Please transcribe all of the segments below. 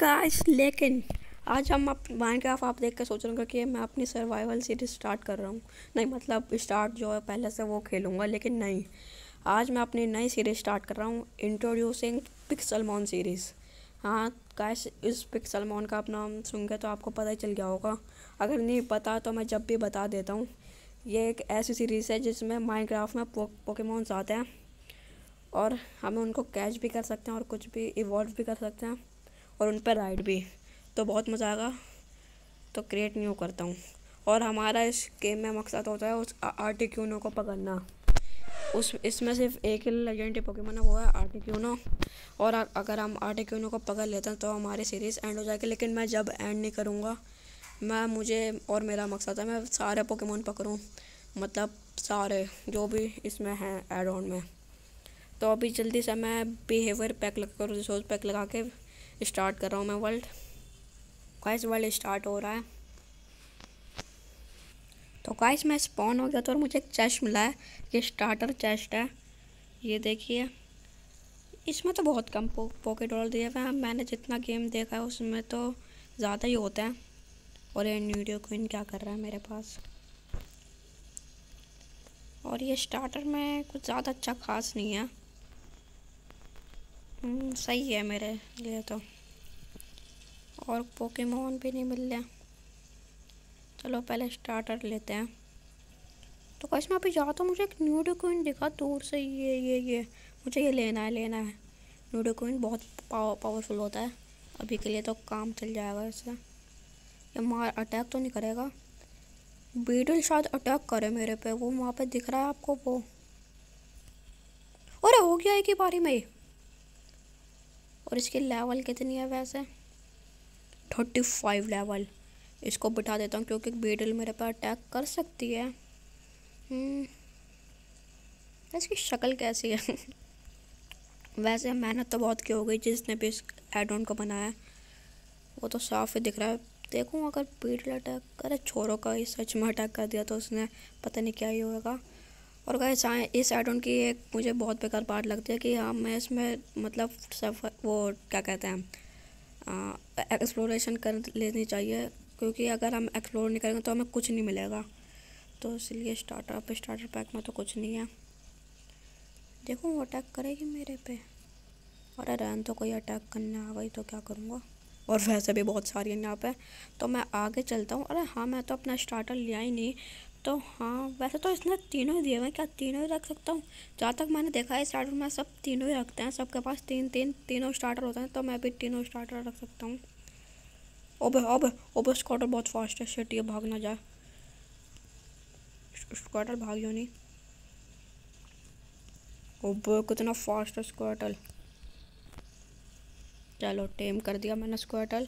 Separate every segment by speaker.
Speaker 1: Guys लेकिन आज हम आप माइनक्राफ्ट आप देख कर सोच रहे कि मैं अपनी सर्वाइवल सीरीज स्टार्ट कर रहा हूँ नहीं मतलब स्टार्ट जो है पहले से वो खेलूँगा लेकिन नहीं आज मैं अपनी नई सीरीज स्टार्ट कर रहा हूँ इंट्रोड्यूसिंग पिक्सलमॉन सीरीज़ हाँ गाइस इस पिक्सलमॉन का आप नाम सुन के तो आपको पता ही चल गया होगा अगर नहीं पता तो मैं जब भी बता देता हूँ ये एक ऐसी सीरीज़ है जिसमें माइनक्राफ्ट में पो, पोकेमॉन्स आते हैं और हमें उनको कैच भी कर सकते हैं और कुछ भी इवॉल्व भी कर सकते हैं और उन पर राइड भी तो बहुत मज़ा आएगा तो क्रिएट न्यू करता हूँ और हमारा इस गेम में मकसद होता है उस आर्टिक्यूनो को पकड़ना उस इसमें सिर्फ एक ही लेजेंडरी पोकेमोन है वो है आर्टिक्यूनो और अगर हम आर्टिक्यूनो को पकड़ लेते हैं तो हमारी सीरीज़ एंड हो जाएगी लेकिन मैं जब एंड नहीं करूँगा मैं मुझे और मेरा मकसद है मैं सारे पोकेमोन पकड़ूँ मतलब सारे जो भी इसमें हैं एड ऑन में तो अभी जल्दी से मैं बिहेवियर पैक लगा कर रिसोर्स पैक लगा के स्टार्ट कर रहा हूँ मैं वर्ल्ड क्वाइस वर्ल्ड स्टार्ट हो रहा है तो क्वाइस मैं स्पॉन हो गया तो और मुझे एक चेस्ट मिला है ये स्टार्टर चेस्ट है ये देखिए इसमें तो बहुत कम पो, पॉकेट डॉलर दिए हुए मैंने जितना गेम देखा है उसमें तो ज़्यादा ही होता है और ये वीडियो क्वीन क्या कर रहा है मेरे पास और ये स्टार्टर में कुछ ज़्यादा अच्छा खास नहीं है हम्म, सही है मेरे लिए तो और पोकेमोन भी नहीं मिल रहा चलो पहले स्टार्टर लेते हैं तो कैसे मैं अभी जाता हूँ मुझे एक न्यूडो कोइन दिखा दूर से ये ये ये मुझे ये लेना है लेना है न्यूडो कोइन बहुत पावर पावरफुल होता है अभी के लिए तो काम चल जाएगा इससे ये मार अटैक तो नहीं करेगा बीडल शायद अटैक करे मेरे पे वो वहाँ पे दिख रहा है आपको वो अरे हो गया है कि बारी में और इसकी लेवल कितनी है वैसे थर्टी फाइव लेवल इसको बिठा देता हूँ क्योंकि बीडल मेरे पर अटैक कर सकती है हम्म, इसकी शक्ल कैसी है वैसे मेहनत तो बहुत की हो गई जिसने भी इस एड ऑन को बनाया वो तो साफ ही दिख रहा है देखूँ अगर बीडल अटैक करे छोरों का ही सच में अटैक कर दिया तो उसने पता नहीं क्या ही होगा और चाहे इस एड ऑन की एक मुझे बहुत बेकार पार्ट लगती है कि हाँ मैं इसमें मतलब सफ़र वो क्या कहते हैं एक्सप्लोरेशन कर लेनी चाहिए क्योंकि अगर हम एक्सप्लोर नहीं करेंगे तो हमें कुछ नहीं मिलेगा तो इसलिए स्टार्टर पर स्टार्टर पैक में तो कुछ नहीं है देखो वो अटैक करेगी मेरे पे अरे रैन तो कोई अटैक करने आ गई तो क्या करूँगा और वैसे भी बहुत सारी हैं यहाँ पे तो मैं आगे चलता हूँ अरे हाँ मैं तो अपना स्टार्टर लिया ही नहीं तो हाँ वैसे तो इसने तीनों ही दिए हुए क्या तीनों ही रख सकता हूँ जहाँ तक मैंने देखा है स्टार्टर में सब तीनों ही रखते हैं सबके पास तीन तीन तीनों स्टार्टर होते हैं तो मैं भी तीनों स्टार्टर रख सकता हूँ ओबे ओबे ओबे स्कॉटर बहुत फास्ट है शेट ये भाग ना जाए स्कॉटर भाग क्यों नहीं ओबे कितना फास्ट है स्कॉटल चलो टेम कर दिया मैंने स्कॉटल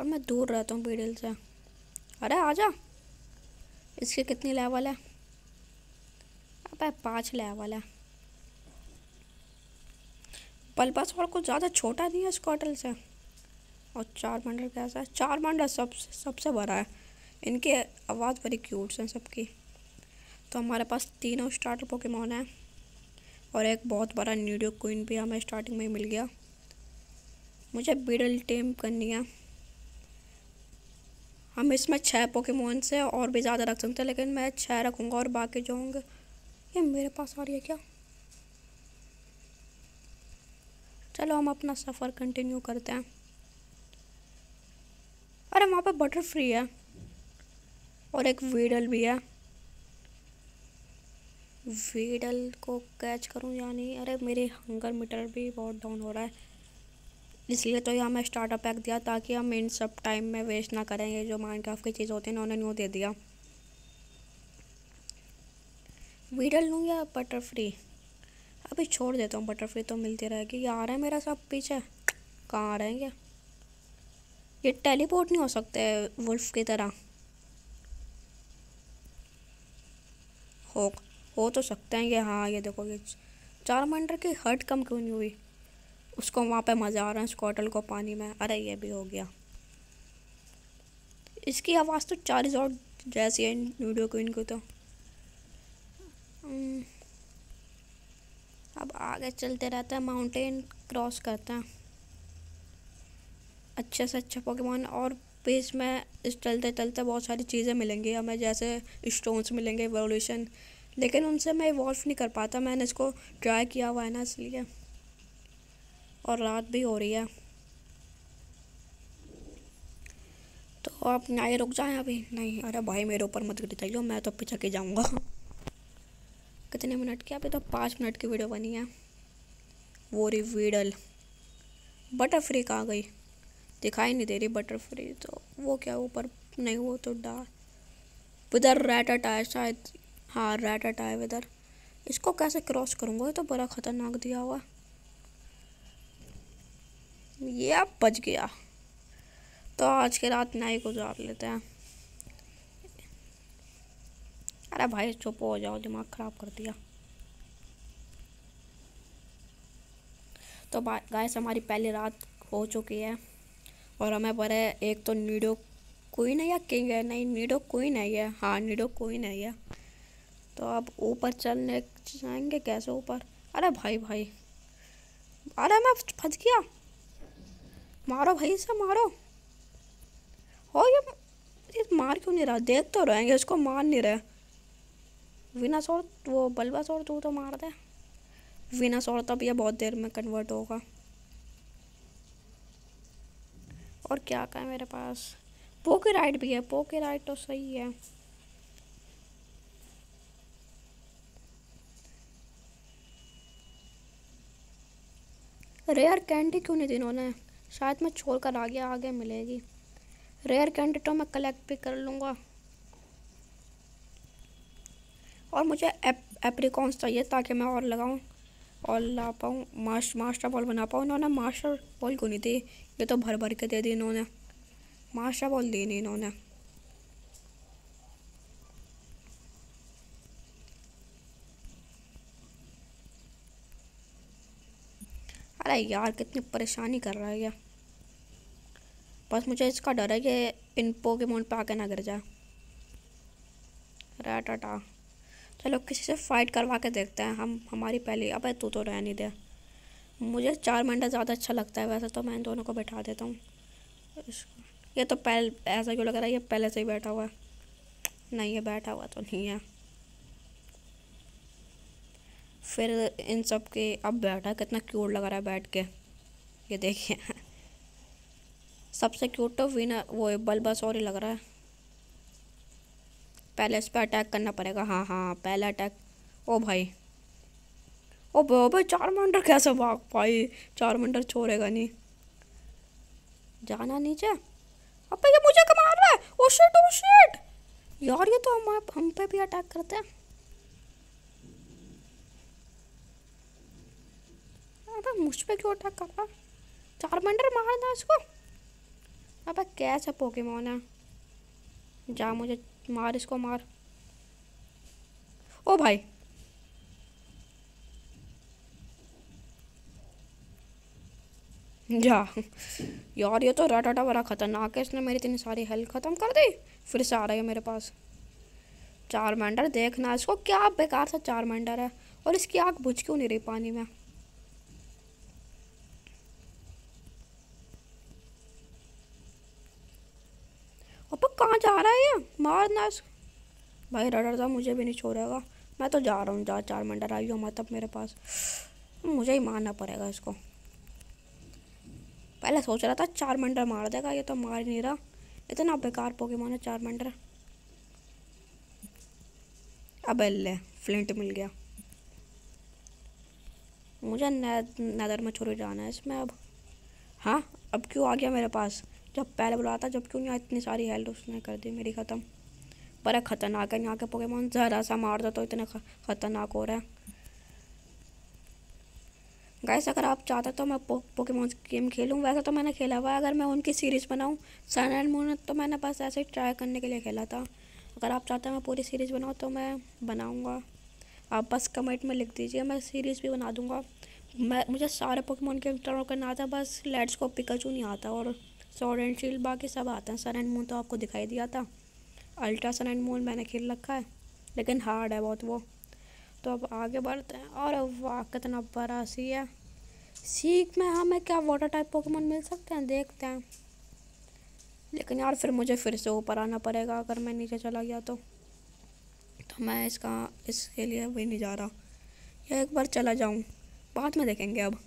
Speaker 1: और मैं दूर रहता हूँ बीडल से अरे आजा इसके कितने लेवल है अब पाँच लेवल है बल्बस और कुछ ज़्यादा छोटा नहीं है स्कॉटल से और चार मंडल कैसा है चार मंडल सब सबसे बड़ा है इनकी आवाज़ बड़ी क्यूट है सबकी तो हमारे पास तीनों स्टार्टर पोकेमोन हैं और एक बहुत बड़ा न्यूडियो क्वीन भी हमें स्टार्टिंग में मिल गया मुझे बीडल टेम करनी है हम इसमें छः मोहन से और भी ज़्यादा रख सकते हैं लेकिन मैं छः रखूँगा और बाकी जो होंगे ये मेरे पास आ रही है क्या चलो हम अपना सफ़र कंटिन्यू करते हैं अरे वहाँ पे बटरफ्री है और एक वीडल भी है वीडल को कैच करूँ या नहीं अरे मेरे हंगर मीटर भी बहुत डाउन हो रहा है इसलिए तो यहाँ मैं स्टार्टअप पैक दिया ताकि हम इन सब टाइम में वेस्ट ना करेंगे जो माइनक्राफ्ट की चीज़ होती है उन्होंने न्यू दे दिया वीडल लूँ या फ्री अभी छोड़ देता हूँ फ्री तो मिलती रहेगी ये आ रहा है मेरा सब पीछे कहाँ आ रहे हैं ये ये टेलीपोर्ट नहीं हो सकते वुल्फ की तरह हो हो तो सकते हैं ये हाँ ये देखो ये चार मंडर की हट कम क्यों नहीं हुई उसको वहाँ पे मज़ा आ रहा है उस कॉटल को पानी में अरे ये भी हो गया इसकी आवाज़ तो चार और जैसी है वीडियो को इनको तो हम्म। अब आगे चलते रहते हैं माउंटेन क्रॉस करते हैं अच्छे से अच्छा पोकेमॉन और बीच में इस चलते चलते बहुत सारी चीज़ें मिलेंगी हमें जैसे स्टोन्स मिलेंगे वोल्यूशन लेकिन उनसे मैं इवॉल्व नहीं कर पाता मैंने इसको ट्राई किया हुआ है ना इसलिए और रात भी हो रही है तो आप न्याय रुक जाएं अभी नहीं अरे भाई मेरे ऊपर मत गिर जाइयो मैं तो पिछड़ के जाऊँगा कितने मिनट की अभी तो पाँच मिनट की वीडियो बनी है वो वीडल बटरफ्री कहाँ गई दिखाई नहीं दे रही बटरफ्री तो वो क्या ऊपर नहीं वो तो डार उधर रेट अटाए शायद हाँ रेट अटाए विधर इसको कैसे क्रॉस करूँगा ये तो बड़ा ख़तरनाक दिया हुआ ये अब बच गया तो आज के रात नाई गुजार लेते हैं अरे भाई चुप हो जाओ दिमाग ख़राब कर दिया तो से हमारी पहली रात हो चुकी है और हमें पर एक तो नीडो कोई है या किंग है नहीं नीडो नहीं है हाँ नीडो नहीं है तो अब ऊपर चलने जाएंगे कैसे ऊपर अरे भाई भाई अरे मैं फंस गया मारो भाई इसे मारो हो ये मार क्यों नहीं रहा देख तो रहेंगे इसको मार नहीं रहे विना और वो बल्बा और तू तो मार दे विना और तब ये बहुत देर में कन्वर्ट होगा और क्या कहा है मेरे पास पोके राइट भी है पोके राइट तो सही है रेयर कैंडी क्यों नहीं दी इन्होंने शायद मैं छोड़ कर आगे आगे मिलेगी रेयर कैंडिटो मैं कलेक्ट भी कर लूँगा और मुझे एप एप्रिकॉन्स चाहिए ताकि मैं और लगाऊँ और ला पाऊँ माश, मास्टर बॉल बना पाऊँ इन्होंने मास्टर बॉल को नहीं दी ये तो भर भर के दे दी इन्होंने मास्टर बॉल दी नहीं इन्होंने अरे यार कितनी परेशानी कर रहा है यार बस मुझे इसका डर है कि इन पोकेमोन पे आके ना गिर जा टाटा चलो किसी से फाइट करवा के देखते हैं हम हमारी पहली अबे तू तो रह नहीं दे मुझे चार मंडा ज़्यादा अच्छा लगता है वैसे तो मैं इन दोनों को बैठा देता हूँ ये तो पहले ऐसा क्यों लग रहा है ये पहले से ही बैठा हुआ है नहीं ये बैठा हुआ तो नहीं है फिर इन सब के अब बैठा कितना क्यूट लग रहा है बैठ के ये देखिए सबसे क्यूट विनर वो बल्बा सॉरी लग रहा है पहले इस पर अटैक करना पड़ेगा हाँ हाँ पहला अटैक ओ भाई ओ भाई चार मंडर कैसे भाग पाई चार मंडर छोड़ेगा नहीं जाना नीचे अब ये मुझे कमा रहा है ओ शिट ओ शिट यार ये तो हम हम पे भी अटैक करते हैं मुझ पे क्यों अटैक कर रहा है चार मंडर मारना इसको अब कैसा पोकेमोन है जा मुझे मार इसको मार ओ भाई जा यार ये तो रटाटा बड़ा ख़तरनाक है इसने मेरी इतनी सारी हेल्थ ख़त्म कर दी फिर से आ रही है मेरे पास चार मैंडर देखना इसको क्या बेकार सा चार मैंडर है और इसकी आग बुझ क्यों नहीं रही पानी में मारना भाई रडर था मुझे भी नहीं छोड़ेगा मैं तो जा रहा हूँ जा चार मंडर आई हो मतलब मेरे पास मुझे ही मारना पड़ेगा इसको पहले सोच रहा था चार मंडर मार देगा ये तो मार ही नहीं रहा इतना बेकार पोके है चार मंडर अब ले फ्लिंट मिल गया मुझे नदर में छोड़ जाना है इसमें अब हाँ अब क्यों आ गया मेरे पास जब पहले बुलाता था जब क्यों यहाँ इतनी सारी हेल्थ उसने कर दी मेरी ख़त्म पर ख़तरनाक है यहाँ के पोकेमोन ज़रा सा मार दो तो इतने ख़तरनाक हो रहा है गैस अगर आप चाहते तो मैं पो, पोकेमोन गेम खेलूँ वैसे तो मैंने खेला हुआ है अगर मैं उनकी सीरीज़ बनाऊँ सन एंड मून तो मैंने बस ऐसे ही ट्राई करने के लिए खेला था अगर आप चाहते हैं मैं पूरी सीरीज़ बनाऊँ तो मैं बनाऊँगा आप बस कमेंट में लिख दीजिए मैं सीरीज़ भी बना दूँगा मैं मुझे सारे पोकेमोन गेम डाउनलोड करना आता है बस लेट्स को पिकाचू नहीं आता और सॉर्ड एंड शील्ड बाकी सब आते हैं सन एंड मून तो आपको दिखाई दिया था अल्ट्रासन एंड मून मैंने खेल रखा है लेकिन हार्ड है बहुत वो तो अब आगे बढ़ते हैं और वाह कितना बड़ा सी है सीख में हमें क्या वाटर टाइप पोकेमोन मिल सकते हैं देखते हैं लेकिन यार फिर मुझे फिर से ऊपर आना पड़ेगा अगर मैं नीचे चला गया तो तो मैं इसका इसके लिए भी नहीं जा रहा या एक बार चला जाऊँ बाद में देखेंगे अब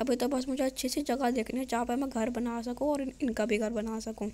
Speaker 1: अभी तो बस मुझे अच्छी सी जगह देखनी है जहाँ पर मैं घर बना सकूँ और इनका भी घर बना सकूँ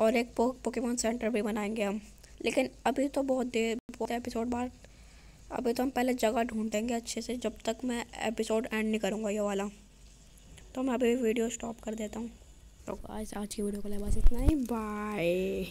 Speaker 1: और एक पो, पोकेमोन सेंटर भी बनाएंगे हम लेकिन अभी तो बहुत देर बहुत एपिसोड बाद अभी तो हम पहले जगह ढूंढेंगे अच्छे से जब तक मैं एपिसोड एंड नहीं करूँगा ये वाला तो मैं अभी वीडियो स्टॉप कर देता हूँ तो आज की वीडियो को लाइक बस इतना ही बाय